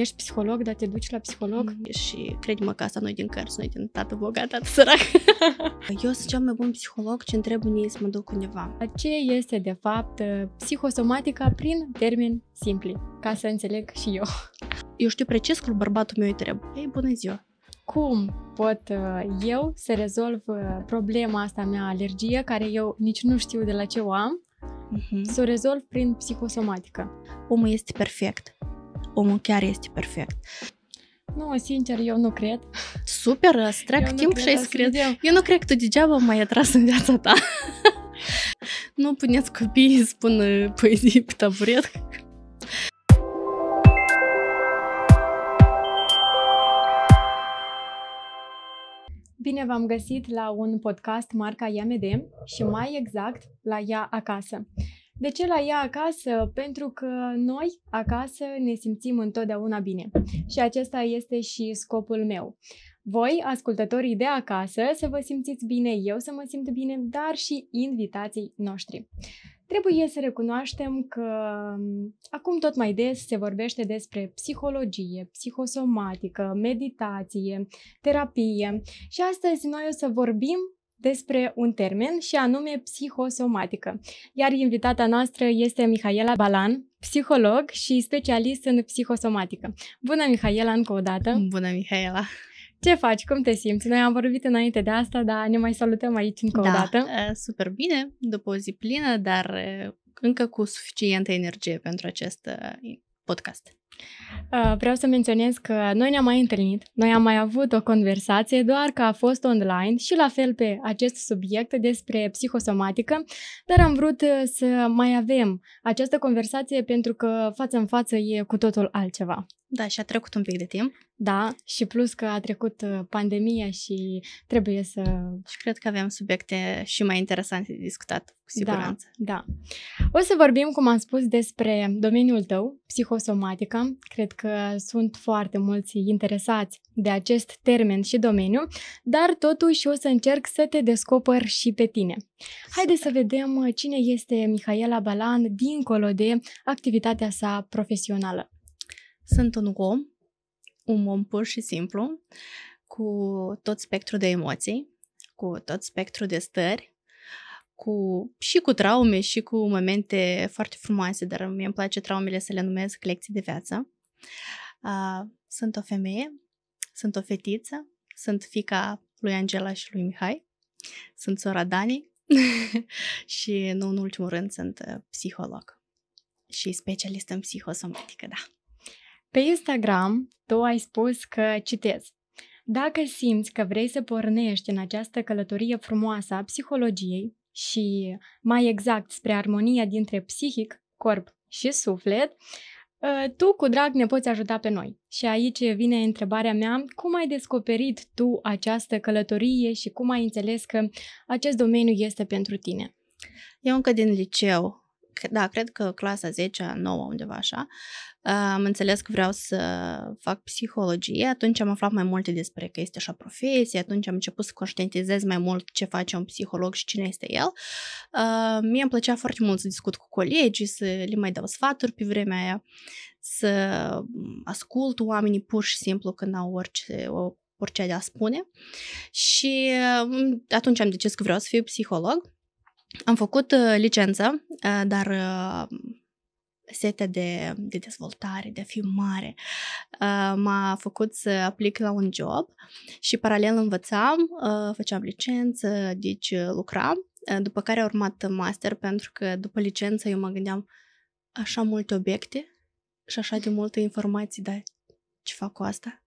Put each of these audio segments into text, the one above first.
ești psiholog, dar te duci la psiholog mm. și crede-mă că asta nu din cărți, noi din tată bogat, tată sărac. Eu sunt cel mai bun psiholog ce întreb unii să mă duc undeva. Ce este de fapt uh, psihosomatica prin termen simpli, ca să înțeleg și eu. Eu știu precis cum bărbatul meu îi trebuie. Ei, bună ziua! cum pot uh, eu să rezolv uh, problema asta mea, alergie, care eu nici nu știu de la ce o am, mm-hmm. să o rezolv prin psihosomatică. Omul este perfect omul chiar este perfect. Nu, sincer, eu nu cred. Super, îți trec timp și ai scris. Eu nu cred că tu degeaba mai atras în viața ta. nu puneți copiii spun uh, poezii pe taburet. Bine v-am găsit la un podcast marca IAMD și mai exact la ea acasă. De ce la ea acasă? Pentru că noi acasă ne simțim întotdeauna bine. Și acesta este și scopul meu. Voi, ascultătorii de acasă, să vă simțiți bine, eu să mă simt bine, dar și invitații noștri. Trebuie să recunoaștem că acum tot mai des se vorbește despre psihologie, psihosomatică, meditație, terapie și astăzi noi o să vorbim despre un termen și anume psihosomatică. Iar invitata noastră este Mihaela Balan, psiholog și specialist în psihosomatică. Bună, Mihaela, încă o dată! Bună, Mihaela! Ce faci? Cum te simți? Noi am vorbit înainte de asta, dar ne mai salutăm aici încă da, o dată. super bine, după o zi plină, dar încă cu suficientă energie pentru acest podcast. Uh, vreau să menționez că noi ne-am mai întâlnit, noi am mai avut o conversație, doar că a fost online și la fel pe acest subiect despre psihosomatică, dar am vrut uh, să mai avem această conversație pentru că față în față e cu totul altceva. Da, și a trecut un pic de timp. Da, și plus că a trecut uh, pandemia și trebuie să... Și cred că avem subiecte și mai interesante de discutat, cu da, siguranță. Da, da. O să vorbim, cum am spus, despre domeniul tău, psihosomatica, cred că sunt foarte mulți interesați de acest termen și domeniu, dar totuși o să încerc să te descoper și pe tine. Haideți să vedem cine este Mihaela Balan dincolo de activitatea sa profesională. Sunt un om, un om pur și simplu, cu tot spectrul de emoții, cu tot spectrul de stări, cu, și cu traume și cu momente foarte frumoase, dar mie îmi place traumele să le numesc lecții de viață. Uh, sunt o femeie, sunt o fetiță, sunt fica lui Angela și lui Mihai, sunt sora Dani și, nu în ultimul rând, sunt uh, psiholog și specialist în psihosomatică, da. Pe Instagram, tu ai spus că citezi. Dacă simți că vrei să pornești în această călătorie frumoasă a psihologiei, și mai exact spre armonia dintre psihic, corp și suflet, ă, tu cu drag ne poți ajuta pe noi. Și aici vine întrebarea mea, cum ai descoperit tu această călătorie și cum ai înțeles că acest domeniu este pentru tine? Eu încă din liceu da, cred că clasa 10-a, 9 undeva așa, am înțeles că vreau să fac psihologie, atunci am aflat mai multe despre că este așa profesie, atunci am început să conștientizez mai mult ce face un psiholog și cine este el. Ah, mie îmi plăcea foarte mult să discut cu colegii, să le mai dau sfaturi pe vremea aia, să ascult oamenii pur și simplu când au orice, o orice de a spune și ah, atunci am decis că vreau să fiu psiholog am făcut uh, licență, uh, dar uh, sete de, de dezvoltare, de a fi mare, m-a făcut să aplic la un job și paralel învățam, făceam licență, deci lucram, după care a urmat master pentru că după licență eu mă gândeam așa multe obiecte și așa de multe informații, dar ce fac cu asta?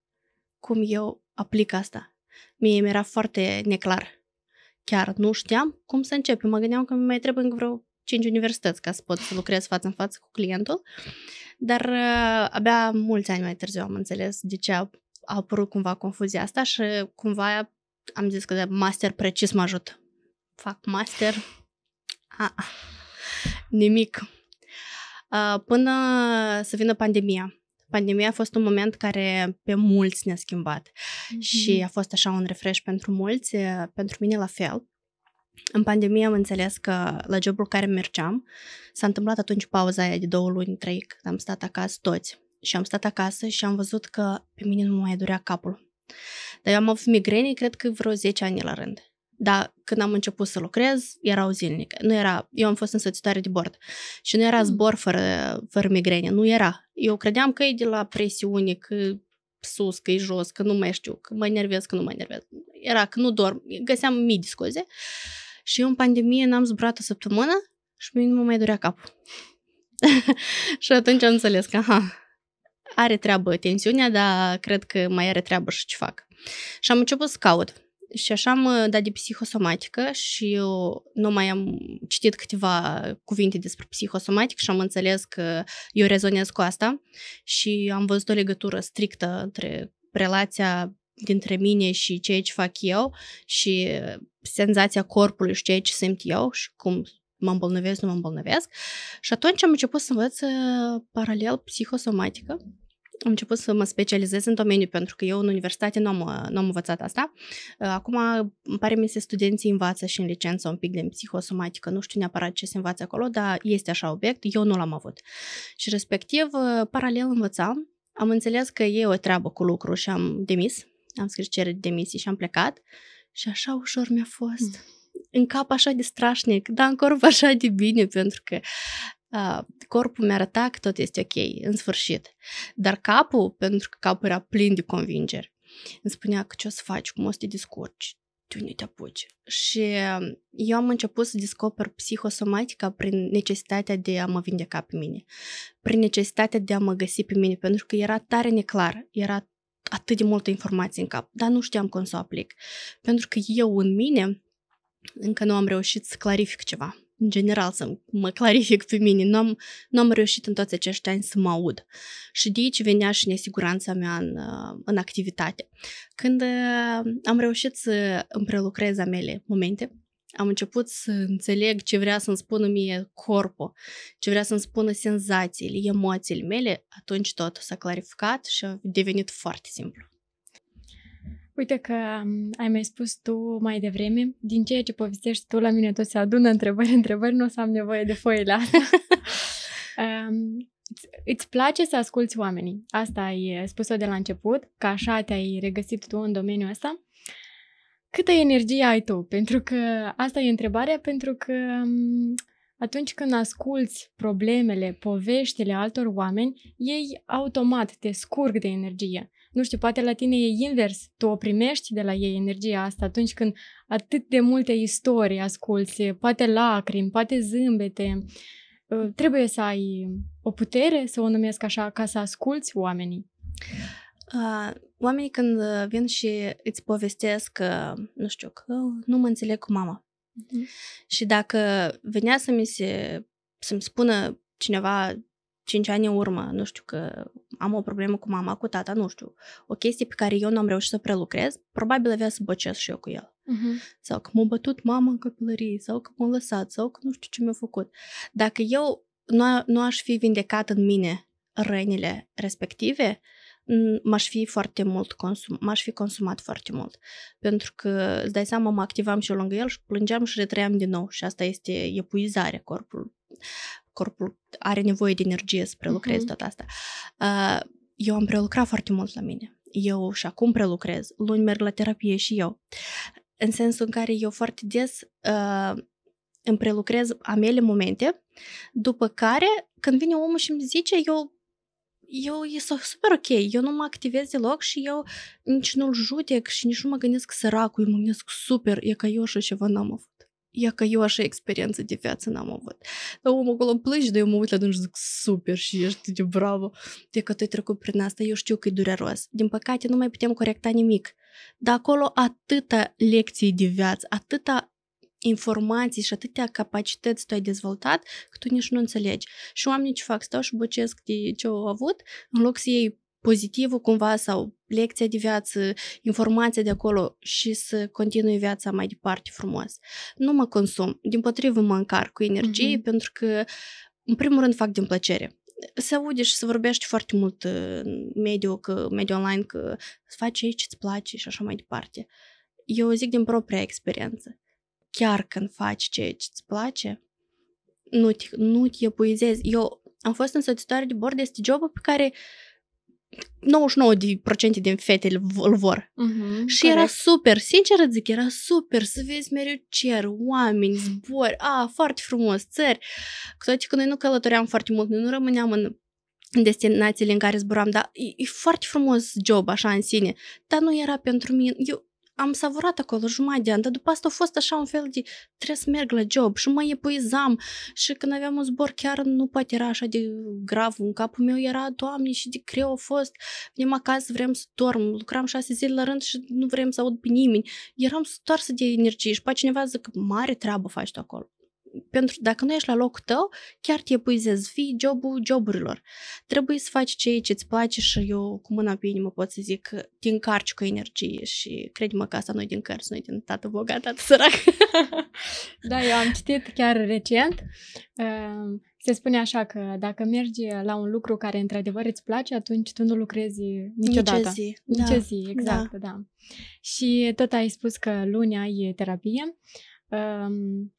Cum eu aplic asta? Mie mi era foarte neclar chiar nu știam cum să încep. Eu mă gândeam că mi mai trebuie încă vreo 5 universități ca să pot să lucrez față în față cu clientul, dar uh, abia mulți ani mai târziu am înțeles de ce a, a apărut cumva confuzia asta și cumva am zis că de master precis mă ajut, Fac master, Ah, nimic. Uh, până să vină pandemia pandemia a fost un moment care pe mulți ne-a schimbat mm-hmm. și a fost așa un refresh pentru mulți, pentru mine la fel. În pandemie am înțeles că la jobul care mergeam s-a întâmplat atunci pauza aia de două luni, trei, când am stat acasă toți. Și am stat acasă și am văzut că pe mine nu mai durea capul. Dar eu am avut migrene, cred că vreo 10 ani la rând. Dar când am început să lucrez, erau zilnic. Nu era, eu am fost însoțitoare de bord și nu era mm. zbor fără, fără migrene, nu era. Eu credeam că e de la presiune, că sus, că e jos, că nu mai știu, că mă enervez, că nu mă enervez. Era că nu dorm, găseam mii de scuze. Și eu în pandemie n-am zburat o săptămână și mie nu mă mai durea capul. și atunci am înțeles că, aha, are treabă tensiunea, dar cred că mai are treabă și ce fac. Și am început să caut și așa am ă, dat de psihosomatică și eu nu mai am citit câteva cuvinte despre psihosomatic și am înțeles că eu rezonez cu asta și am văzut o legătură strictă între relația dintre mine și ceea ce fac eu și senzația corpului și ceea ce simt eu și cum mă îmbolnăvesc, nu mă îmbolnăvesc. Și atunci am început să învăț ă, paralel psihosomatică am început să mă specializez în domeniu pentru că eu în universitate nu am, uh, nu am învățat asta. Uh, acum, îmi pare mi se studenții învață și în licență un pic de psihosomatică, nu știu neapărat ce se învață acolo, dar este așa obiect, eu nu l-am avut. Și respectiv, uh, paralel învățam, am înțeles că e o treabă cu lucru și am demis, am scris cerere de demisii și am plecat și așa ușor mi-a fost. Mm în cap așa de strașnic, dar în corp așa de bine, pentru că corpul mi-arăta că tot este ok, în sfârșit. Dar capul, pentru că capul era plin de convingeri, îmi spunea că ce o să faci, cum o să te descurci, de unde te apuci. Și um, eu am început să descoper psihosomatica prin necesitatea de a mă vindeca pe mine, prin necesitatea de a mă găsi pe mine, pentru că era tare neclar, era atât de multă informație în cap, dar nu știam cum să o aplic. Pentru că eu în mine încă nu am reușit să clarific ceva în general, să mă clarific pe mine. Nu am, nu am reușit în toți acești ani să mă aud. Și de aici venea și nesiguranța mea în, în activitate. Când uh, am reușit să îmi prelucrez amele momente, am început să înțeleg ce vrea să-mi spună mie corpul, ce vrea să-mi spună senzațiile, emoțiile mele, atunci tot s-a clarificat și a devenit foarte simplu. Uite că um, ai mai spus tu mai devreme, din ceea ce povestești tu la mine tot se adună întrebări, întrebări, nu o să am nevoie de foile astea. um, îți place să asculți oamenii. Asta ai uh, spus-o de la început, că așa te-ai regăsit tu în domeniul ăsta. Câtă energie ai tu? Pentru că asta e întrebarea, pentru că um, atunci când asculți problemele, poveștile altor oameni, ei automat te scurg de energie nu știu, poate la tine e invers, tu o primești de la ei energia asta atunci când atât de multe istorii asculți, poate lacrimi, poate zâmbete, ă, trebuie să ai o putere, să o numesc așa, ca să asculți oamenii. Uh, oamenii când vin și îți povestesc că, nu știu, că nu mă înțeleg cu mama. Uh-huh. Și dacă venea să mi se, să-mi spună cineva 5 ani în urmă, nu știu că am o problemă cu mama, cu tata, nu știu, o chestie pe care eu nu am reușit să prelucrez, probabil avea să băcesc și eu cu el. Uh-huh. Sau că m-a bătut mama în copilărie, sau că m-a lăsat, sau că nu știu ce mi-a făcut. Dacă eu nu, a, nu aș fi vindecat în mine rănile respective, m-aș fi foarte mult consum, m-aș fi consumat foarte mult. Pentru că, îți dai seama, mă activam și eu lângă el și plângeam și retrăiam din nou și asta este epuizarea corpului corpul are nevoie de energie să prelucrezi uh-huh. tot asta. Ah, eu am prelucrat foarte mult la mine. Eu și acum prelucrez. Luni merg la terapie și eu. În sensul în care eu foarte des uh, îmi prelucrez amele momente, după care, când vine omul și îmi zice, eu eu e super ok, eu nu mă activez deloc și eu nici nu-l judec și nici nu mă gândesc săracul, eu mă gândesc super, e ca eu și ceva n-am avut ia că eu așa experiență de viață n-am avut. Dar omul acolo îmi plânge, dar eu mă uit la dânsul și zic, super și ești de bravo. De că tu ai trecut prin asta, eu știu că e dureros. Din păcate nu mai putem corecta nimic. Dar acolo atâta lecții de viață, atâta informații și atâtea capacități tu ai dezvoltat că tu nici nu înțelegi. Și oamenii ce fac? Stau și bocesc de ce au avut în loc să iei pozitivul cumva sau lecția de viață, informația de acolo și să continui viața mai departe frumos. Nu mă consum, din potrivă mă încarc cu energie mm-hmm. pentru că în primul rând fac din plăcere se aude și se vorbește foarte mult în uh, mediu, că, mediu online, că faci aici ce-ți place și așa mai departe. Eu zic din propria experiență. Chiar când faci ceea ce-ți place, nu te, nu te epuizezi. Eu am fost în soțitoare de bord, este jobul pe care uh, 99% din fete îl vor. Uh-huh, și corect. era super, sincer zic, era super să vezi mereu cer, oameni, mhm. zbori, a, foarte frumos, țări. Cu toate că noi nu călătoream foarte mult, noi nu rămâneam în în destinațiile în care zburam, dar e, e foarte frumos job așa în sine, dar nu era pentru mine, eu am savurat acolo jumătate de an, dar după asta a fost așa un fel de trebuie să merg la job și mă epuizam și când aveam un zbor chiar nu poate era așa de grav în capul meu, era, doamne, și de creu a fost, venim acasă, vrem să dorm, lucram șase zile la rând și nu vrem să aud pe nimeni, eram stoarsă de energie și pe cineva zic, mare treabă faci tu acolo pentru dacă nu ești la locul tău, chiar te epuizezi, fii jobul joburilor. Trebuie să faci ceea ce îți place și eu cu mâna pe inimă pot să zic că te încarci cu energie și crede-mă că asta nu din cărți, nu din tată bogat, tată sărac. da, eu am citit chiar recent. Ehm, se spune așa că dacă mergi la un lucru care într-adevăr îți place, atunci tu nu lucrezi niciodată. Nicio zi. Nicio da. zi, da. exact, da. da. Și tot ai spus că luni ai terapie. Ehm,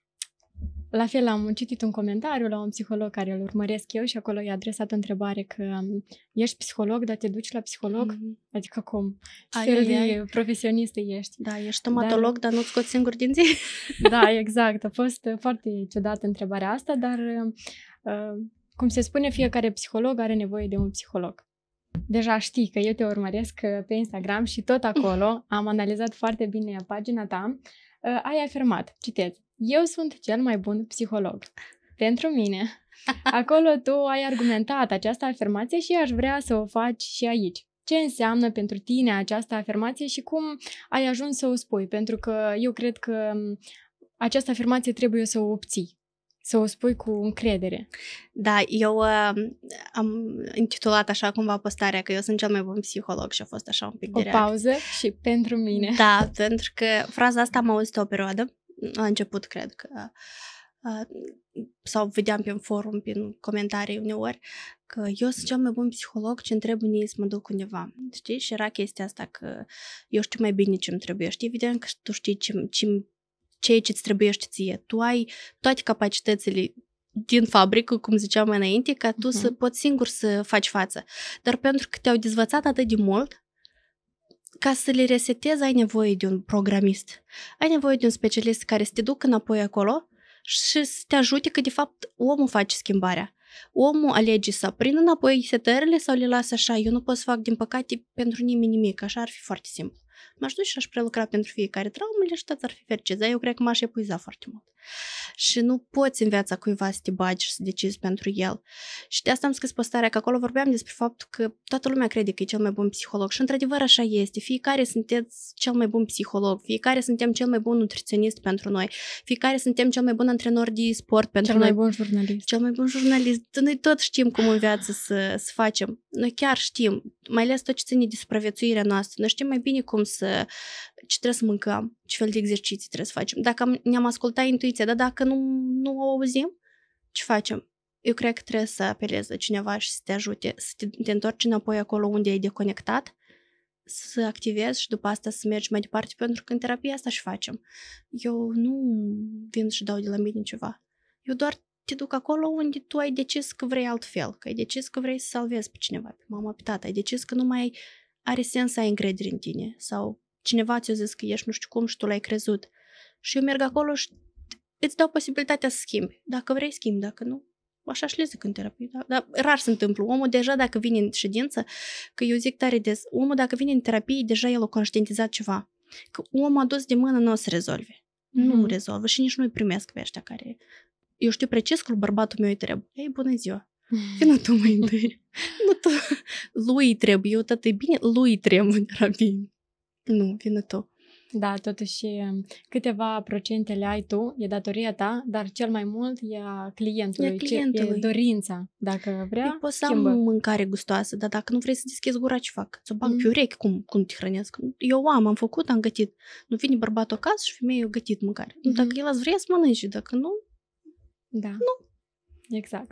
la fel am citit un comentariu la un psiholog care îl urmăresc eu și acolo i-a adresat o întrebare că um, ești psiholog, dar te duci la psiholog? Mm-hmm. Adică cum? Ce ai, fel ai, de ai. profesionistă ești? Da, ești stomatolog, dar, dar nu-ți scoți singur din zi? da, exact. A fost foarte ciudată întrebarea asta, dar uh, cum se spune, fiecare psiholog are nevoie de un psiholog deja știi că eu te urmăresc pe Instagram și tot acolo am analizat foarte bine pagina ta Uh, ai afirmat, citez, eu sunt cel mai bun psiholog. Pentru mine. Acolo tu ai argumentat această afirmație și aș vrea să o faci și aici ce înseamnă pentru tine această afirmație și cum ai ajuns să o spui, pentru că eu cred că um, această afirmație trebuie să o obții să o spui cu încredere. Da, eu uh, am intitulat așa cumva postarea că eu sunt cel mai bun psiholog și a fost așa un pic de. direct. O pauză și pentru mine. Da, pentru că fraza asta am auzit o perioadă, la început cred că uh, sau vedeam pe un forum, prin comentarii uneori, că eu sunt cel mai bun psiholog ce întreb trebuie să mă duc undeva. Știi? Și era chestia asta că eu știu mai bine ce îmi trebuie. Știi? Evident că tu știi ce, ce ceea ce îți trebuiește ție. Tu ai toate capacitățile din fabrică, cum ziceam mai înainte, ca tu uh-huh. să mhm. poți singur să faci față. Dar pentru că te-au dezvățat atât de mult, ca să le resetezi, ai nevoie de un programist. Ai nevoie de un specialist care să te ducă înapoi acolo și să te ajute că, de fapt, omul face schimbarea. Omul alege să prindă înapoi setările sau le lasă așa. Eu nu pot să fac, din păcate, pentru nimeni nimic. Așa ar fi foarte simplu m-aș duce și aș prelucra pentru fiecare traumă, le ștați ar fi fericit, dar eu cred că m-aș epuiza foarte mult. Și nu poți în viața cuiva să te bagi și să decizi pentru el. Și de asta am scris postarea, că acolo vorbeam despre faptul că toată lumea crede că e cel mai bun psiholog și într-adevăr așa este. Fiecare sunteți cel mai bun psiholog, fiecare suntem cel mai bun nutriționist pentru noi, fiecare suntem cel mai bun antrenor de sport pentru cel noi. Cel mai bun jurnalist. Cel mai bun jurnalist. Noi tot știm cum în viață să, să facem. Noi chiar știm, mai ales tot ce ține de supraviețuirea noastră. Noi știm mai bine cum să, ce trebuie să mâncăm, ce fel de exerciții trebuie să facem. Dacă ne-am ascultat intuiția, dar dacă nu, nu o auzim, ce facem? Eu cred că trebuie să apelezi cineva și să te ajute, să te, te întorci înapoi acolo unde ai deconectat, să activezi și după asta să mergi mai departe, pentru că în terapie asta și facem. Eu nu vin și dau de la mine ceva. Eu doar te duc acolo unde tu ai decis că vrei altfel, că ai decis că vrei să salvezi pe cineva, pe mama, pe tata, ai decis că nu mai ai are sens să ai încredere în tine sau cineva ți-a zis că ești nu știu cum și tu l-ai crezut. Și eu merg acolo și îți dau posibilitatea să schimbi. Dacă vrei, schimbi, dacă nu, așa și le zic în terapie. Dar, dar rar se întâmplă. Omul deja dacă vine în ședință, că eu zic tare des, omul dacă vine în terapie, deja el a conștientizat ceva. Că omul adus de mână nu o să rezolve. mm Nu mhm. rezolvă și nici nu-i primesc pe ăștia care... Eu știu precis că bărbatul meu îi trebuie. Ei, bună ziua! Vină tu mai întâi. nu tu. Lui trebuie, eu tot e bine, lui trebuie terapie. Nu, vină tu. Da, totuși um, câteva procente le ai tu, e datoria ta, dar cel mai mult e a clientului, e, clientului. Ce, e dorința. Dacă vrea, eu Poți să am mâncare gustoasă, dar dacă nu vrei să deschizi gura, ce fac? Să bag mm. urechi, cum, cum te hrănesc? Eu am, am făcut, am gătit. Nu vine bărbatul acasă și femeia eu gătit mâncare. Mm-hmm. Dacă el ați vrea să mănânce, dacă nu, da. nu. Exact.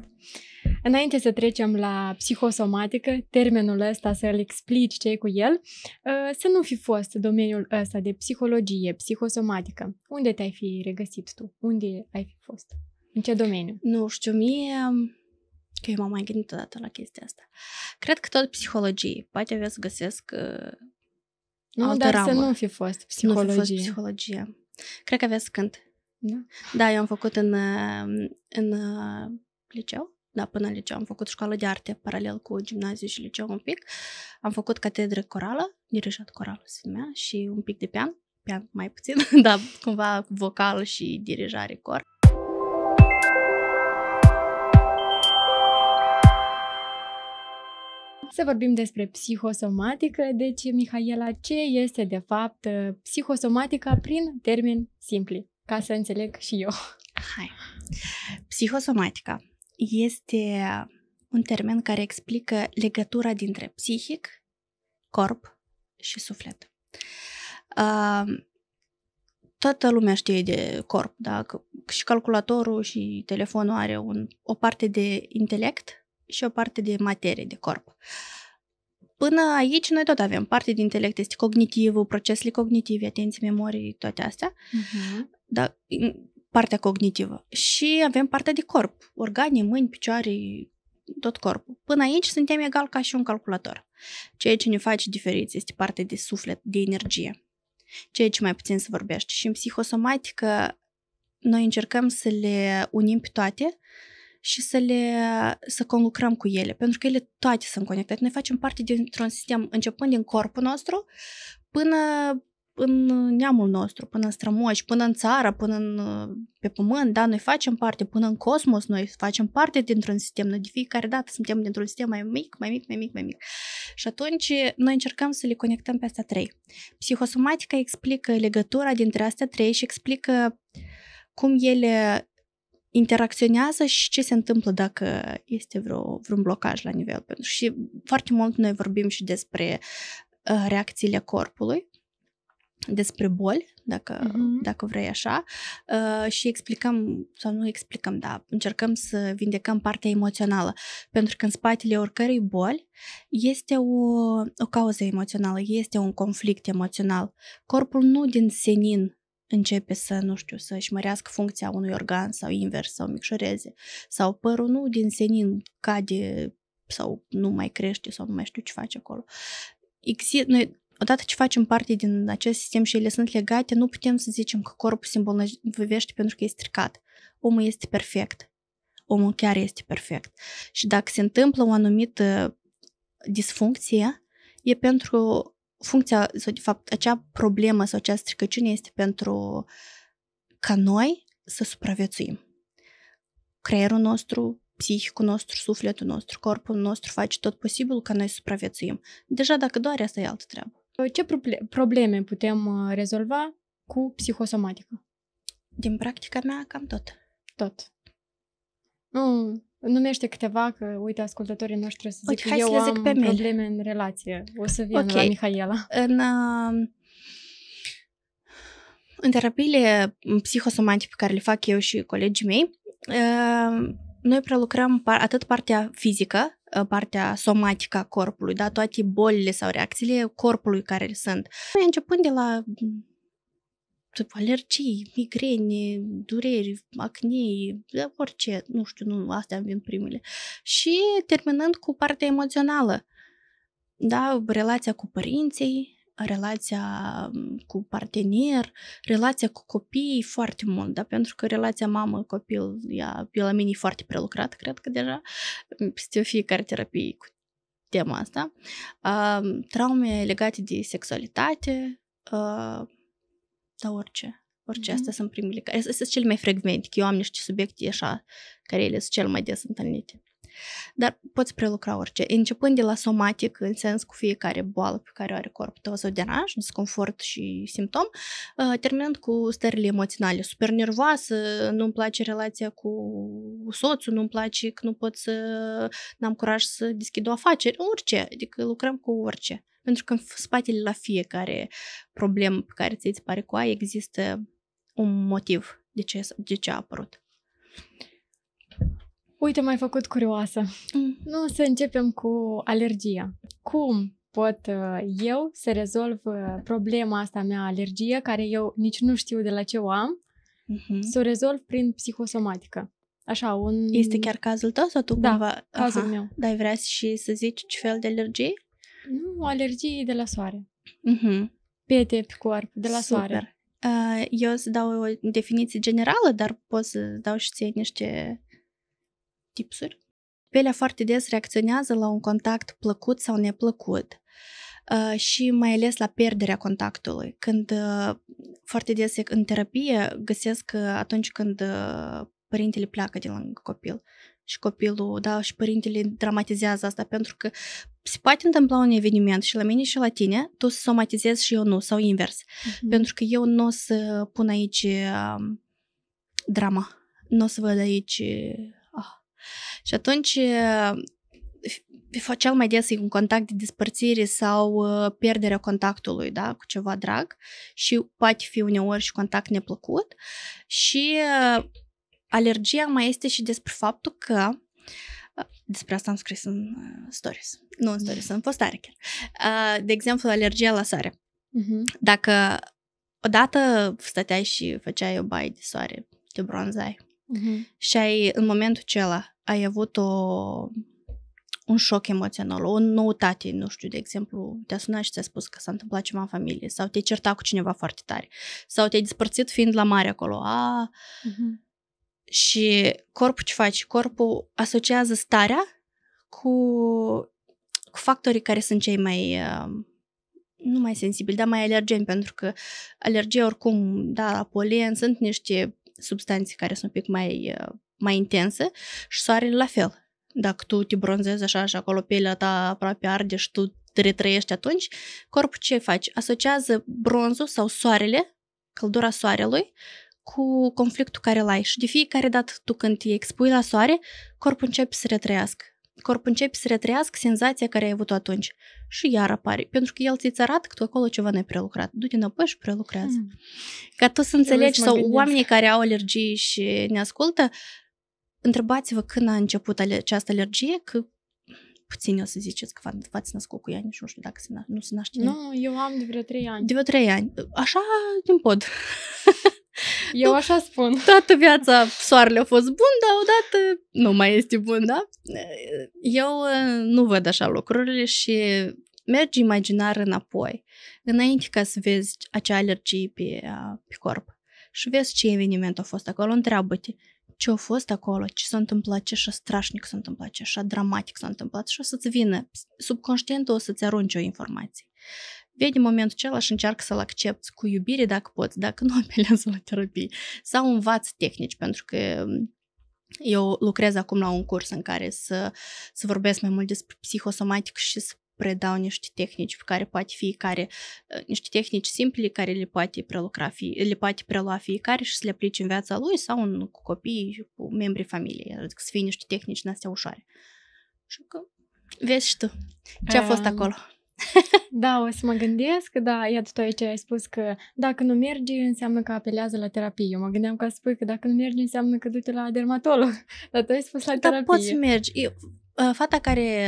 Înainte să trecem la psihosomatică, termenul ăsta să-l explici ce cu el, ă, să nu fi fost domeniul ăsta de psihologie, psihosomatică, unde te-ai fi regăsit tu? Unde ai fi fost? În ce domeniu? Nu știu, mie că eu m-am mai gândit odată la chestia asta. Cred că tot psihologie. Poate vreau să găsesc uh, Nu, altă dar ramă. să nu fi fost psihologie. Nu fi fost psihologie. Cred că aveți când? Da? da, eu am făcut în, în liceu, da, până liceu am făcut școală de arte paralel cu gimnaziu și liceu un pic. Am făcut catedră corală, dirijat corală se numea, și un pic de pian, pian mai puțin, dar cumva vocal și dirijare cor. Să vorbim despre psihosomatică, deci Mihaela, ce este de fapt psihosomatica prin termeni simpli, ca să înțeleg și eu. Hai. Psihosomatica este un termen care explică legătura dintre psihic, corp și suflet. Uh, toată lumea știe de corp, da? C- și calculatorul și telefonul are un, o parte de intelect și o parte de materie, de corp. Până aici noi tot avem parte de intelect, este cognitivul, procesele cognitive, atenție, memorie, toate astea. Uh-huh. Dar partea cognitivă și avem partea de corp, organe, mâini, picioare, tot corpul. Până aici suntem egal ca și un calculator. Ceea ce ne face diferiți este partea de suflet, de energie. Ceea ce mai puțin se vorbește. Și în psihosomatică noi încercăm să le unim pe toate și să le să conlucrăm cu ele, pentru că ele toate sunt conectate. Noi facem parte dintr-un sistem începând din corpul nostru până în uh, neamul nostru, până în strămoși, până în țară, până în, uh, pe pământ, da, noi facem parte, până în cosmos, noi facem parte dintr-un sistem, noi de fiecare dată suntem dintr-un sistem mai mic, mai mic, mai mic, mai mic. Și atunci uh, noi încercăm să le conectăm pe astea trei. Psihosomatica explică legătura dintre astea trei și explică cum ele interacționează și ce se întâmplă dacă este vreo, vreun blocaj la nivel. Și foarte mult noi vorbim și despre reacțiile corpului despre boli, dacă, uh-huh. dacă vrei așa, uh, și explicăm, sau nu explicăm, da, încercăm să vindecăm partea emoțională, pentru că în spatele oricărei boli este o, o cauză emoțională, este un conflict emoțional. Corpul nu din senin începe să, nu știu, să-și mărească funcția unui organ sau invers sau micșoreze, sau părul nu din senin cade sau nu mai crește sau nu mai știu ce face acolo. Exist, noi odată ce facem parte din acest sistem și ele sunt legate, nu putem să zicem că corpul se îmbolnăvește pentru că e stricat. Omul este perfect. Omul chiar este perfect. Și dacă se întâmplă o anumită disfuncție, e pentru funcția, sau de fapt acea problemă sau acea stricăciune este pentru ca noi să supraviețuim. Creierul nostru, psihicul nostru, sufletul nostru, corpul nostru face tot posibilul ca noi să supraviețuim. Deja dacă doare, asta e altă treabă. Ă, ce probleme putem ă, rezolva cu psihosomatică? Din practica mea, cam tot. Tot. Nu, numește câteva, că uite, ascultătorii noștri să zic, okay, eu să zic am pe probleme mail. în relație. O să vin okay. la Mihaela. În, uh, în terapiile psihosomatice pe care le fac eu și colegii mei, uh, noi prelucrăm par, atât partea fizică, Uh, partea somatică a corpului, da? toate bolile sau reacțiile corpului care sunt. Noi începând de la mm, alergii, migrene, dureri, acne, orice, nu știu, nu, astea vin primele. Și terminând cu partea emoțională, da, relația cu părinții, relația mm, cu partener, relația cu copiii foarte mult, da? pentru că relația mamă-copil ea, pe la mine e foarte prelucrat, cred că deja, mm, peste fiecare terapie cu tema asta. Uh, traume legate de sexualitate, uh, da, orice. Orice, mm-hmm. astea sunt primele Astea sunt cele mai frecvente, că eu am niște subiecte așa, care ele sunt cel mai des întâlnite. Dar poți prelucra orice, începând de la somatic, în sens cu fiecare boală pe care o are corpul tău sau deranj, disconfort și simptom, uh, terminând cu stările emoționale, super nervoasă, nu-mi place relația cu soțul, nu-mi place că nu pot să n-am curaj să deschid o afacere, orice, adică lucrăm cu orice. Pentru că în spatele la fiecare problemă pe care ți ți pare cu aia există un motiv de ce, de ce a apărut. Uite, m-ai făcut curioasă. Mm. Nu, să începem cu alergia. Cum pot uh, eu să rezolv uh, problema asta mea, alergie, care eu nici nu știu de la ce o am, uh-huh. să o rezolv prin psihosomatică. Așa, un... Este chiar cazul tău sau tu da, cumva? cazul Aha. meu. Dar vrea și să zici ce fel de alergie? Nu, alergie de la soare. Uh-huh. Mm-hmm. Pete pe corp, de la Super. soare. Uh, eu să dau o definiție generală, dar pot să dau și ție niște tipsuri. Pelea foarte des reacționează la un contact plăcut sau neplăcut uh, și mai ales la pierderea contactului. Când uh, foarte des în terapie găsesc uh, atunci când părintele pleacă de lângă copil și copilul, da, și părintele dramatizează asta pentru că se poate întâmpla un eveniment și la mine și la tine, tu să somatizezi și eu nu, sau invers. Uh-huh. Pentru că eu nu o să pun aici drama, nu o să văd aici și atunci cel mai des e un contact de despărțire sau pierderea contactului da, cu ceva drag și poate fi uneori și contact neplăcut. Și alergia mai este și despre faptul că despre asta am scris în stories. Nu în stories, în postare chiar. De exemplu, alergia la soare. Mm-hmm. Dacă odată stăteai și făceai o baie de soare, te bronzai, uh-huh. și ai, în momentul acela, ai avut o, un șoc emoțional, o noutate, nu știu, de exemplu, te-a sunat și ți-a spus că s-a întâmplat ceva în familie sau te-ai certat cu cineva foarte tare sau te-ai despărțit fiind la mare acolo. A, uh-huh. Și corpul ce faci? Corpul asociază starea cu, cu factorii care sunt cei mai uh, nu mai sensibili, dar mai alergeni, pentru că alergie oricum, da, la polen, sunt niște substanțe care sunt un pic mai, uh, mai intense și soarele la fel. Dacă tu te bronzezi așa și acolo pielea ta aproape arde și tu te retrăiești atunci, corpul ce faci? Asociază bronzul sau soarele, căldura soarelui, cu conflictul care l-ai și de fiecare dată tu când te expui la soare, corpul începe să retrăiască corpul începe să retrăiască senzația care ai avut-o atunci. Și iar apare, pentru că el ți-ți arată că tu acolo ceva n-ai prelucrat. Du-te înapoi și prelucrează. Hmm. Ca tu să înțelegi, sau gândesc. oamenii care au alergii și ne ascultă, întrebați-vă când a început această alergie, că puțin o să ziceți că v-ați născut cu ea, nici nu știu dacă se na- nu se naște. Nu, no, eu am de vreo trei ani. De vreo trei ani. Așa, din pod. Eu așa spun. Toată viața soarele a fost bun, dar odată nu mai este bun, da? Eu uh, nu văd așa lucrurile și mergi imaginar înapoi, înainte ca să vezi acea alergie pe, uh, pe corp și vezi ce eveniment a fost acolo, întreabă-te ce a fost acolo, ce s-a întâmplat, ce așa strașnic s-a întâmplat, ce așa dramatic s-a întâmplat și o să-ți vină, subconștientul o să-ți arunce o informație vede momentul acela și încearcă să-l accepti cu iubire dacă poți, dacă nu apelează la terapie. Sau învață tehnici, pentru că eu lucrez acum la un curs în care să, să vorbesc mai mult despre psihosomatic și să predau niște tehnici pe care poate fiecare, niște tehnici simple care le poate, prelucra, le poate prelua fiecare și să le aplice în viața lui sau în, cu copiii, cu membrii familiei, adică să fie niște tehnici în astea ușoare. Și că vezi și tu ce a fost acolo. Um da, o să mă gândesc, da, iată tu aici ai spus că dacă nu mergi înseamnă că apelează la terapie. Eu mă gândeam că spui că dacă nu mergi înseamnă că du-te la dermatolog, dar tu ai spus la terapie. Dar poți mergi. Eu, ă, fata care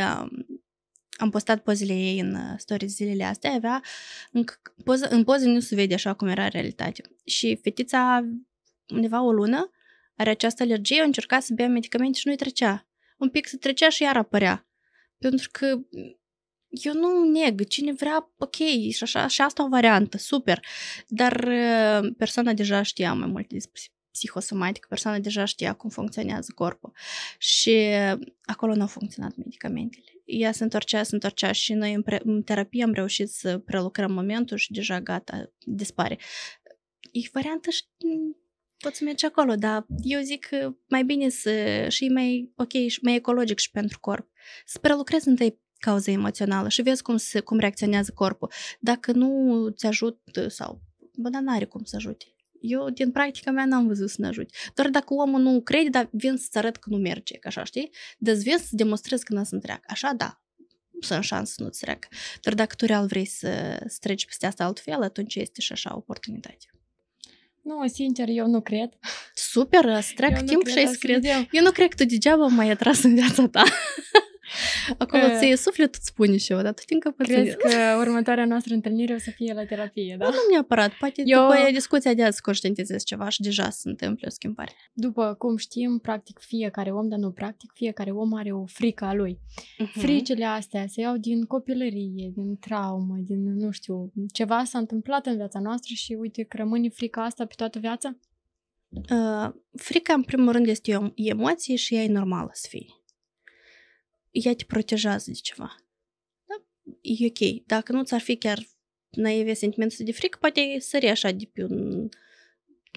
am postat pozele ei în ă, stories zilele astea, avea în, poză, în poze nu se vede așa cum era în realitate. Și fetița undeva o lună are această alergie, încerca să bea medicamente și nu-i trecea. Un pic se trecea și iar apărea. Pentru că eu nu neg, cine vrea, ok, și, așa, și asta o variantă, super, dar persoana deja știa mai multe despre psihosomatică, persoana deja știa cum funcționează corpul și acolo nu au funcționat medicamentele. Ea se întorcea, se întorcea și noi în, pre- în terapie am reușit să prelucrăm momentul și deja gata, dispare. E variantă și poți să mergi acolo, dar eu zic mai bine să, și mai ok și mai ecologic și pentru corp. Să prelucrezi întâi cauză emoțională și vezi cum, se, cum reacționează corpul. Dacă nu ți ajut uh, sau, bă, dar n-are cum să ajute. Eu, din practica mea, n-am văzut să ne ajut. Doar dacă omul nu crede, dar vin să-ți arăt că nu merge, că așa, știi? Deci vin să demonstrez că n-a să treacă. Așa, da, sunt șanse să nu-ți treacă. Dar dacă tu real vrei să, să treci peste asta altfel, atunci este și așa oportunitate. Nu, sincer, eu nu cred. Super, îți treacă timp și ai scris. Eu nu cred că tu degeaba mai atras în viața ta. Acolo ție sufletul îți spune și eu, dar tu fiindcă Crezi că următoarea noastră întâlnire o să fie la terapie, da? Nu, nu neapărat, poate eu... după discuția de azi conștientizez ceva și deja se întâmplă o schimbare. După cum știm, practic fiecare om, dar nu practic, fiecare om are o frică a lui. Uh-huh. Fricele astea se iau din copilărie, din traumă, din, nu știu, ceva s-a întâmplat în viața noastră și uite că rămâne frica asta pe toată viața? Uh, frica, în primul rând, este o emoție și ea e normală să fie ea te protejează de ceva. Da? E ok. Dacă nu ți-ar fi chiar naive sentimentul de frică, poate sări așa de pe un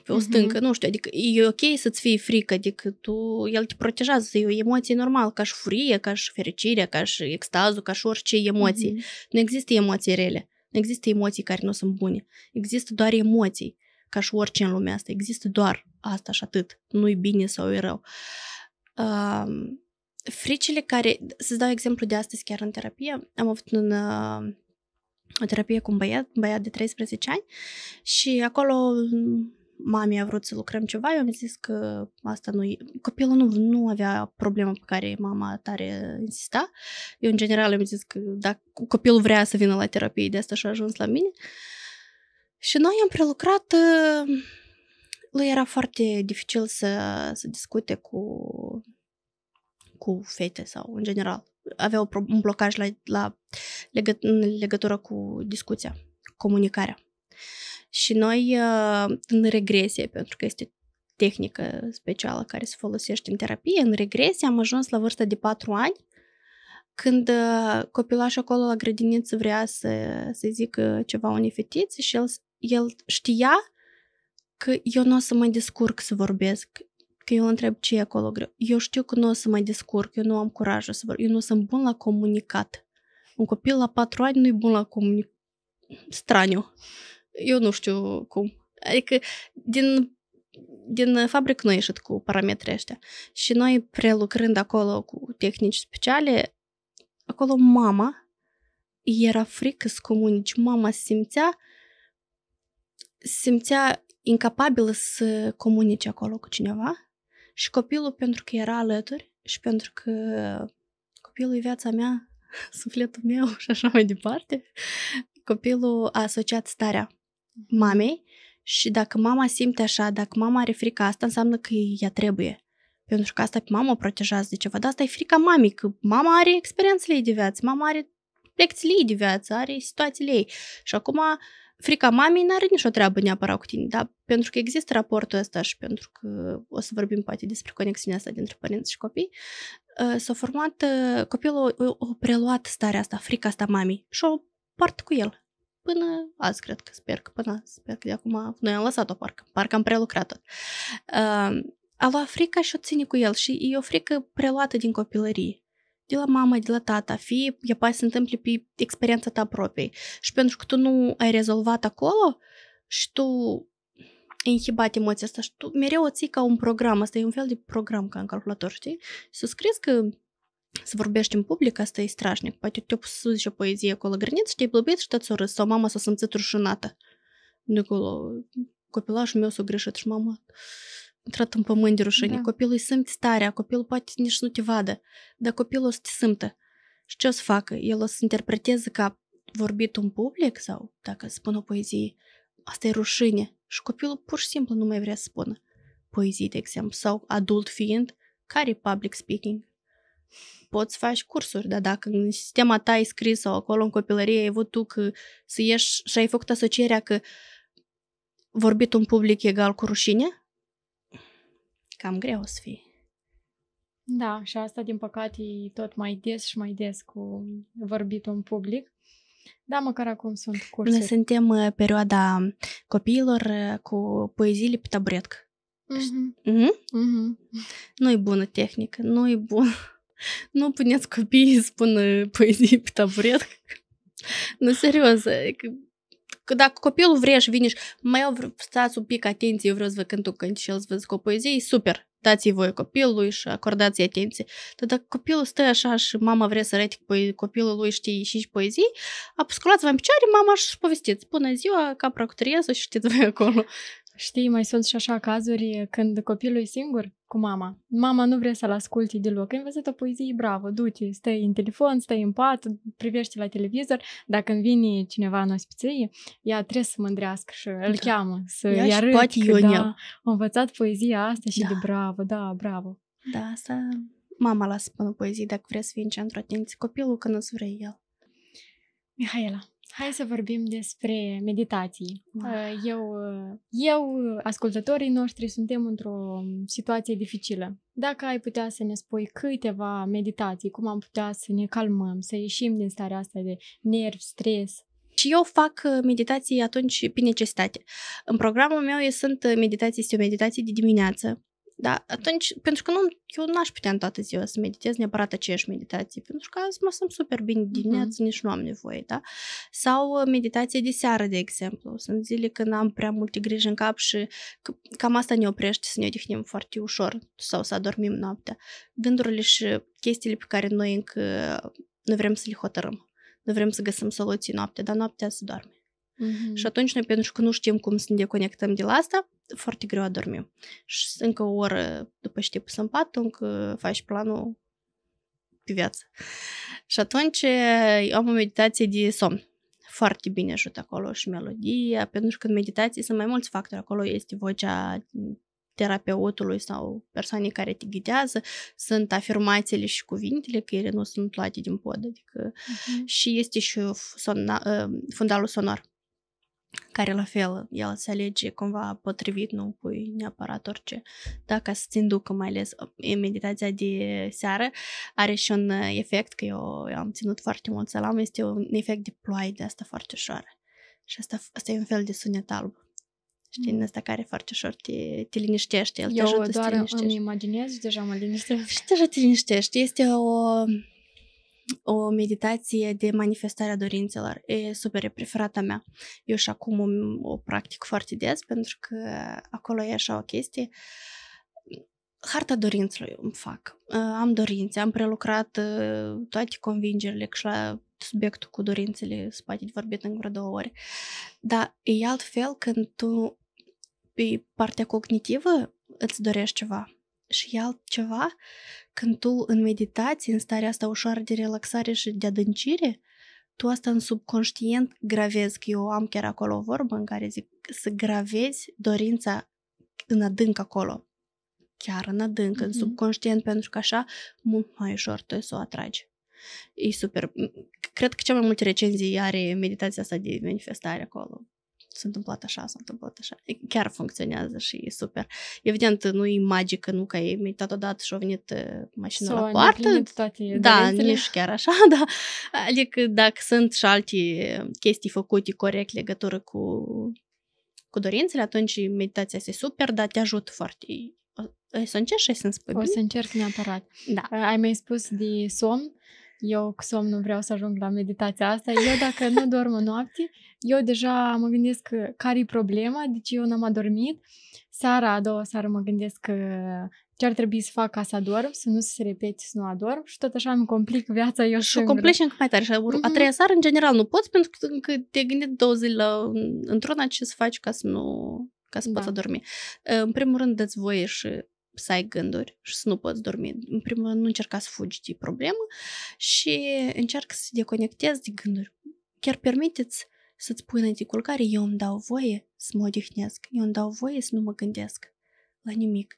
pe o stâncă, mm-hmm. nu știu, adică e ok să-ți fie frică, adică tu, el te protejează, e o emoție normal, ca și furie, ca și fericire, ca și extazul, ca și orice emoții. Mm-hmm. Nu există emoții rele, nu există emoții care nu sunt bune, există doar emoții, ca și orice în lumea asta, există doar asta și atât, nu-i bine sau e rău. Um, fricile care, să-ți dau exemplu de astăzi chiar în terapie, am avut un, uh, o terapie cu un băiat, un băiat de 13 ani și acolo mami a vrut să lucrăm ceva, eu am zis că asta nu Copilul nu, nu avea problema pe care mama tare insista. Eu, în general, am zis că dacă copilul vrea să vină la terapie, de asta și-a ajuns la mine. Și noi am prelucrat... Uh, lui era foarte dificil să, să discute cu cu fete sau în general. avea un blocaj la, la legă, în legătură cu discuția, comunicarea. Și noi, uh, în regresie, pentru că este tehnică specială care se folosește în terapie, în regresie am ajuns la vârsta de 4 ani, când uh, copilașul acolo la grădiniță vrea să, să zică ceva unei fetițe și el, el știa că eu nu o să mă descurc să vorbesc, Că eu întreb ce e acolo greu. Eu știu că nu o să mă descurc, eu nu am curajul să vorbesc, eu nu sunt bun la comunicat. Un copil la patru ani nu e bun la comunicat. Straniu. Eu nu știu cum. Adică din din fabric nu ieșit cu parametrii ăștia. Și noi, prelucrând acolo cu tehnici speciale, acolo mama era frică să comunici. Mama simțea simțea incapabilă să comunice acolo cu cineva și copilul, pentru că era alături și pentru că copilul e viața mea, sufletul meu și așa mai departe, copilul a asociat starea mamei și dacă mama simte așa, dacă mama are frica asta, înseamnă că ea trebuie. Pentru că asta pe mama o protejează de ceva, dar asta e frica mamei, că mama are experiențele ei de viață, mama are lecțiile ei de viață, are situațiile ei. Și acum frica mamei n-are nicio treabă neapărat cu tine, dar pentru că există raportul ăsta și pentru că o să vorbim poate despre conexiunea asta dintre părinți și copii, uh, s-a format, uh, copilul a preluat starea asta, frica asta mamei și o part cu el. Până azi, cred că, sper că până azi, sper că de acum, noi am lăsat-o parcă, parcă am prelucrat-o. Uh, a luat frica și o ține cu el și e o frică preluată din copilărie de la mama, de la tata, fie e poate se întâmple pe experiența ta proprie. Și pentru că tu nu ai rezolvat acolo și tu ai inhibat emoția asta și tu mereu o ții ca un program, asta e un fel de program ca în calculator, știi? Să scrii că să vorbești în public, asta e strașnic. Poate te-a pus zici o poezie acolo grăniță și te-ai blăbit și te-ați râs, sau mama s-a simțit rușinată. De acolo, copilașul meu s-a greșit și mama intrat în pământ de rușine. Da. Copilul îi simte starea, copilul poate nici nu te vadă, dar copilul o să te simtă. Și ce o să facă? El o să interpreteze ca vorbit un public sau, dacă spun o poezie, asta e rușine. Și copilul pur și simplu nu mai vrea să spună poezii, de exemplu, sau adult fiind, care e public speaking? Poți faci cursuri, dar dacă în sistema ta e scris sau acolo în copilărie ai avut tu că să ieși și ai făcut asocierea că vorbit un public egal cu rușine, cam greu să fie. Da, și asta, din păcate, e tot mai des și mai des cu vorbitul în public. Da, măcar acum sunt cursuri. Noi suntem uh, perioada copiilor uh, cu poeziile pe tabretcă. Mm-hmm. Mhm. Mm-hmm. Mm-hmm. Nu e bună tehnică, nu e bun. Nu puneți copiii să spună poezii pe taburet. Nu, serios, adică Că dacă copilul vrea și vine și mai vreau, stați un pic atenție, eu vreau să vă cânt un cânt și el să vă zic o poezie, e super, dați-i voi copilului și acordați atenție. Dar dacă copilul stă așa și mama vrea să arate copilul lui știi și poezii, apusculați-vă în picioare, mama și povestiți. Bună ziua, capra cu și știți voi acolo. Știi, mai sunt și așa cazuri când copilul e singur cu mama. Mama nu vrea să-l asculti deloc. Când văzut o poezie, bravo, du-te, stai în telefon, stai în pat, privește la televizor. Dacă îmi vine cineva în ospiție, ea trebuie să mândrească și îl da. cheamă, să ea i arăt poate că, da, am învățat poezia asta și da. de bravo, da, bravo. Da, asta mama lasă până poezii dacă vrea să fie în centru atenție copilul când îți vrea el. Mihaela, Hai să vorbim despre meditații. Ah. Uh, eu, uh, eu, ascultătorii noștri, suntem într-o situație dificilă. Dacă ai putea să ne spui câteva meditații, cum am putea să ne calmăm, să ieșim din starea asta de nervi, stres, și eu fac uh, meditații atunci pe necesitate. În programul meu sunt meditații, este o meditație de dimineață, da? Atunci, pentru că nu, eu n-aș putea în toată ziua să meditez neapărat aceeași meditație, pentru că azi mă sunt super bine mhm. dimineața, uh-huh. nici nu am nevoie, da? Sau uh, meditație de seară, de exemplu. Sunt zile când am prea multe griji în cap și cam asta ne oprește să ne odihnim foarte ușor sau să adormim noaptea. Gândurile și chestiile pe care noi încă nu vrem să le hotărâm. Nu vrem să găsim soluții noapte, dar noaptea se doarme. Mm-hmm. Și atunci noi, pentru că nu știm cum să ne deconectăm de la asta, foarte greu adormim. Și încă o oră după ce te pus în pat, încă faci planul pe viață. Și atunci eh, am o meditație de somn. Foarte bine ajută acolo și melodia, pentru că în meditație sunt mai mulți factori. Acolo este vocea terapeutului sau persoanei care te ghidează, sunt afirmațiile și cuvintele, că ele nu sunt luate din pod, adică uh-huh. și este și sona, eh, fundalul sonor care la fel, el se alege cumva potrivit, nu pui neapărat orice, da, ca să țin ducă, mai ales uh, meditația de seară, are și un uh, efect, că eu, eu am ținut foarte mult să am, este un efect de ploaie de asta foarte ușor. Și asta, asta e un fel de sunet alb. Știi, din mm. asta care foarte ușor te, te liniștește. El te Eu te ajută doar să te liniștești. îmi imaginez, deja mă liniștește. Și deja te liniștești. Este o, o meditație de manifestarea dorințelor. E super, e preferata mea. Eu și acum o, o practic foarte des pentru că acolo e așa o chestie. Harta dorințelor îmi fac. Am dorințe, am prelucrat toate convingerile și la subiectul cu dorințele spate de vorbit în vreo două ori. Dar e altfel când tu pe partea cognitivă îți dorești ceva și e altceva când tu în meditație, în starea asta ușoară de relaxare și de adâncire, tu asta în subconștient gravezi, că eu am chiar acolo o vorbă în care zic să gravezi dorința în adânc acolo, chiar în adânc, mm-hmm. în subconștient, pentru că așa mult mai ușor tu să o atragi. E super. Cred că cea mai multe recenzii are meditația asta de manifestare acolo s-a întâmplat așa, s-a întâmplat așa. Chiar funcționează și e super. Evident, nu e magică, nu că ai meditat odată și a venit uh, mașina Sau la poartă. Toate da, nici chiar așa, da. Adică dacă sunt și alte chestii făcute corect legătură cu, cu dorințele, atunci meditația este super, dar te ajută foarte o să încerc și să-mi spui. O să încerc neapărat. Da. Ai mai spus de somn eu cu somnul vreau să ajung la meditația asta. Eu dacă nu dorm în noapte, eu deja mă gândesc care-i problema, deci eu n-am adormit. Seara, a doua seară mă gândesc că uh, ce ar trebui să fac ca să adorm, să nu se repete, să nu adorm și tot așa îmi complic viața eu și o și încă mai tare și a mm-hmm. treia seară în general nu poți pentru că te gândești două zile într-una ce să faci ca să nu ca să da. poți adormi. În primul rând, dați voie și să ai gânduri și să nu poți dormi. În primul rând, nu încerca să fugi de problemă și încearcă să te deconectezi de gânduri. Chiar permiteți să-ți pui înainte culcare, eu îmi dau voie să mă odihnesc, eu îmi dau voie să nu mă gândesc la nimic.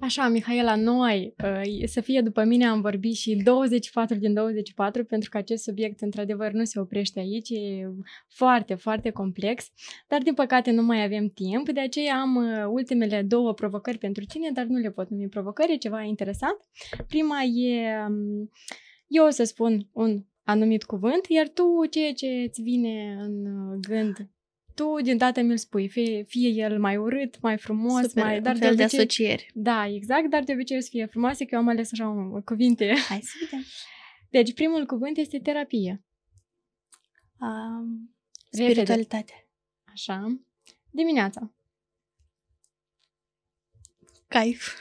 Așa, Mihaela, noi, uh, să fie după mine, am vorbit și 24 din 24, pentru că acest subiect, într-adevăr, nu se oprește aici, e foarte, foarte complex, dar, din păcate, nu mai avem timp, de aceea am uh, ultimele două provocări pentru tine, dar nu le pot numi provocări, e ceva interesant. Prima e, um, eu o să spun un anumit cuvânt, iar tu ceea ce îți vine în uh, gând tu din dată mi-l spui, fie, fie el mai urât, mai frumos, Super, mai... Dar un fel de, obicei, de asocieri. Da, exact, dar de obicei o să fie frumoase, că eu am ales așa un, cuvinte. Hai să vedem. Deci, primul cuvânt este terapie. Um, spiritualitate. Repede. Așa. Dimineața. Caif.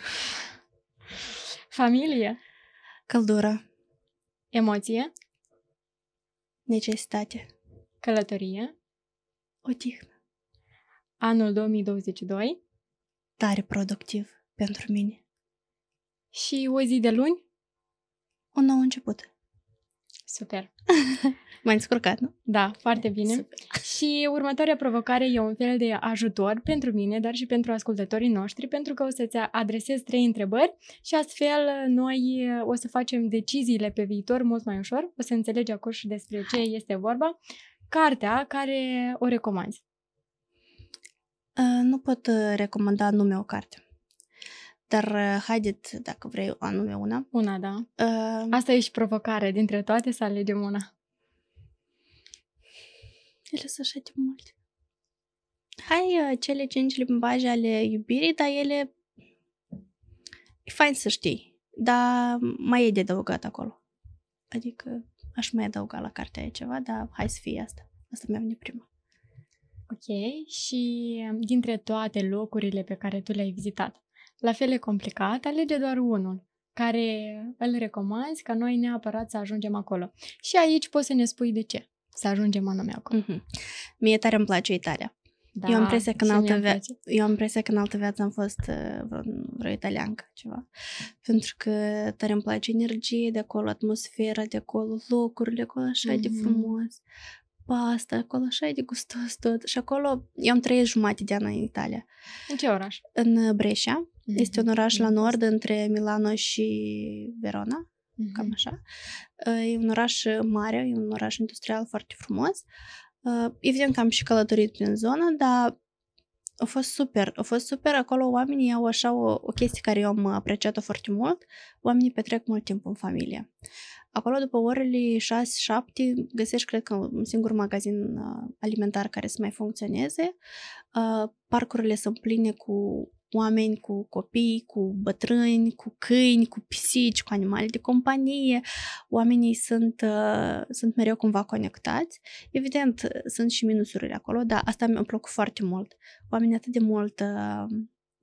Familie. Căldură. Emoție. Necesitate. Călătorie odihnă. Anul 2022? Tare productiv pentru mine. Și o zi de luni? Un nou început. Super. M-ai descurcat, nu? Da, foarte bine. Super. Și următoarea provocare e un fel de ajutor pentru mine, dar și pentru ascultătorii noștri, pentru că o să-ți adresez trei întrebări și astfel noi uh, o să facem deciziile pe viitor mult mai ușor, o să înțelegi acolo și despre ce este vorba cartea care o recomanzi? Uh, nu pot uh, recomanda nume o carte. Dar uh, haideți, dacă vrei, anume una. Una, da. Uh, Asta e și provocare dintre toate să alegem una. Ele sunt așa de multe. Hai, cele cinci limbaje ale iubirii, dar ele... E fain să știi, dar mai e de adăugat acolo. Adică aș mai adăuga la cartea ceva, dar hai să fie asta. Asta mi-a venit prima. Ok, și um, dintre toate locurile pe care tu le-ai vizitat, la fel e complicat, alege doar unul care îl recomanzi ca noi neapărat să ajungem acolo. Și aici poți să ne spui de ce să ajungem anume acolo. Mm-hmm. Mie tare îmi place Italia. Da, eu am impresia că în altă, via- eu am impresia că în altă viață am fost uh, vreo, italiancă, ceva. Pentru că tare îmi place energie de acolo, atmosfera de acolo, locurile acolo așa mm-hmm. de mhm. frumos pasta, acolo așa de gustos tot. Și acolo eu am trăit jumate de an în Italia. În ce oraș? În uh, Brescia. Mm-hmm. Este un oraș mm-hmm. la nord între Milano și Verona, mm-hmm. cam așa. Uh, e un oraș mare, e un oraș industrial foarte frumos. Uh, Ă, evident că am și călătorit prin zonă, dar a fost super. A fost super. Acolo oamenii au așa o, o chestie care eu am apreciat-o foarte mult. Oamenii petrec mult timp în familie. Acolo, după orele 6-7, găsești, cred că, un singur magazin ă, alimentar care să mai funcționeze. Ă, parcurile sunt pline cu oameni cu copii, cu bătrâni, cu câini, cu pisici, cu animale de companie. Oamenii sunt, uh, sunt mereu cumva conectați. Evident, uh, sunt și minusurile acolo, dar asta mi-a plăcut foarte mult. Oamenii atât de mult uh,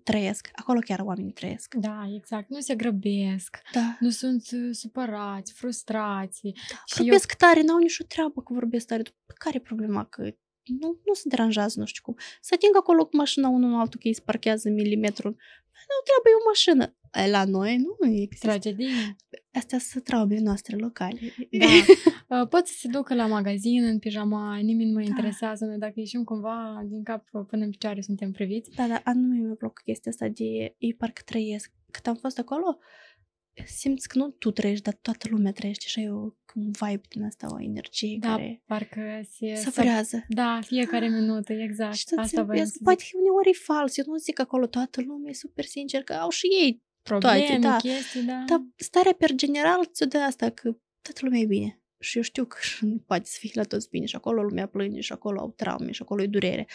trăiesc. Acolo chiar oamenii trăiesc. Da, exact. Nu se grăbesc. Da. Nu sunt uh, supărați, frustrați. Da, și vorbesc eu... tare, n-au nicio treabă că vorbesc tare. Care e problema că nu, nu se deranjează, nu știu cum. Să ating acolo cu mașina unul altul că îi sparchează milimetrul. Păi, nu trebuie o mașină. La noi nu există. Tragedie. Astea sunt traumele noastre locale. Da. Uh, pot să se ducă la magazin în pijama, nimeni nu mă da. interesează. Noi dacă ieșim cumva din cap uh, până în picioare suntem priviți. Da, da, anume mi-a plăcut chestia asta de ei parcă trăiesc. Cât am fost acolo, uh, simți că nu tu trăiești, dar toată lumea trăiește și ai o, un vibe din asta, o energie da, care parcă se, savrează. Să, da, fiecare ah, minută, exact. Și asta vă Poate uneori e fals, eu nu zic că acolo toată lumea e super sincer, că au și ei probleme, toate, da. chestii, da. Dar starea per general ți-o dă asta, că toată lumea e bine. Și eu știu că nu poate să fie la toți bine și acolo lumea plânge și acolo au traume și acolo e durere.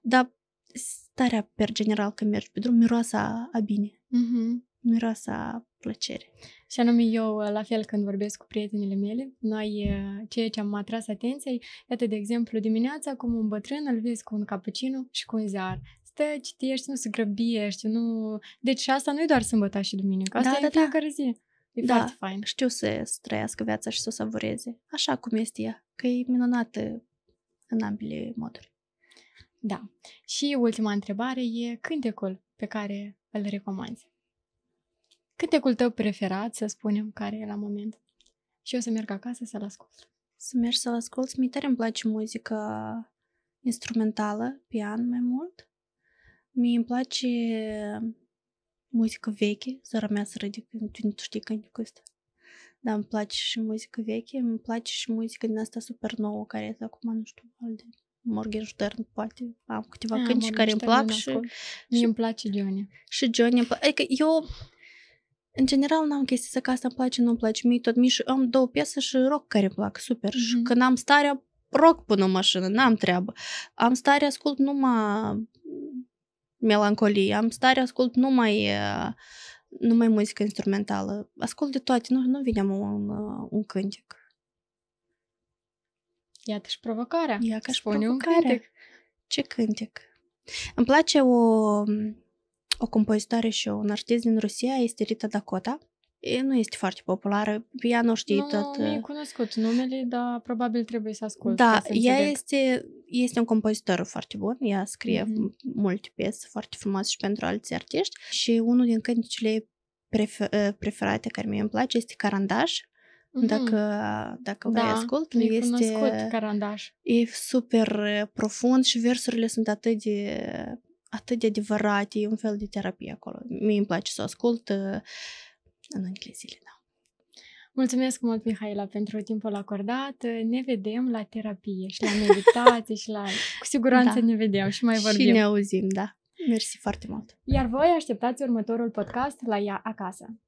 Dar starea per general când mergi pe drum miroasa a bine. Mm-hmm miroasa plăcere. Și anume eu, uh, la fel când vorbesc cu prietenile mele, noi, uh, ceea ce am atras atenția, iată, de exemplu, dimineața, cum un bătrân îl vezi cu un cappuccino și cu un ziar stă, citești, nu se grăbiești, nu... Deci și asta nu e doar sâmbătă și duminică, asta da, e da, da. fiecare da. zi. E da, foarte fain. știu să trăiască viața și să o savureze, așa cum este ea, că e minunată în ambele moduri. Da. Și ultima întrebare e cântecul pe care îl recomanzi cântecul tău preferat, să spunem, care e la moment. Și o să merg acasă să-l ascult. Să merg să-l Mi-e tare îmi place muzica instrumentală, pian mai mult. Mi îmi place muzică veche, să mea să râde, tu nu știi cântecul ăsta. Da, îmi place și muzică veche, îmi place și muzică din asta super nouă, care este acum, nu știu, al de Morgenstern, poate. Am câteva ah, cântece care îmi plac și... Mie îmi place Johnny. Și Johnny îmi place. Adică eu în general n-am chestii să ca asta îmi place, nu-mi place mie tot. Mie și am două piese și rock care îmi plac, super. Mm-hmm. Și mhm. când am starea, rock până în mașină, n-am treabă. Am starea, ascult numai melancolie, am starea, ascult numai numai muzică instrumentală. Ascult de toate, nu, nu vine un, un cântec. Iată și provocarea. Iată și provocarea. Un cântec. Ce cântec? Îmi place o o compozitoare și un artist din Rusia, este Rita Dakota. E, nu este foarte populară, ea nu știe no, tot... Nu, mi-e uh, cunoscut numele, dar probabil trebuie să ascult. Da, să ea este, este un compozitor foarte bun, ea scrie mm-hmm. multe piese foarte frumoase și pentru alți artiști și unul din cântecele prefer- uh, preferate care mie îmi place este carandaj. Mhm. Dacă, dacă da, vei ascult, este carandaș. E super uh, profund și versurile sunt atât de atât de adevărat, e un fel de terapie acolo. Mie îmi place să o ascult uh, în englezile, da. Mulțumesc mult, Mihaela, pentru timpul acordat. Ne vedem la terapie și la meditație și la... Cu siguranță da. ne vedem și mai vorbim. Și ne auzim, da. Mersi foarte mult. Iar voi așteptați următorul podcast la ea acasă.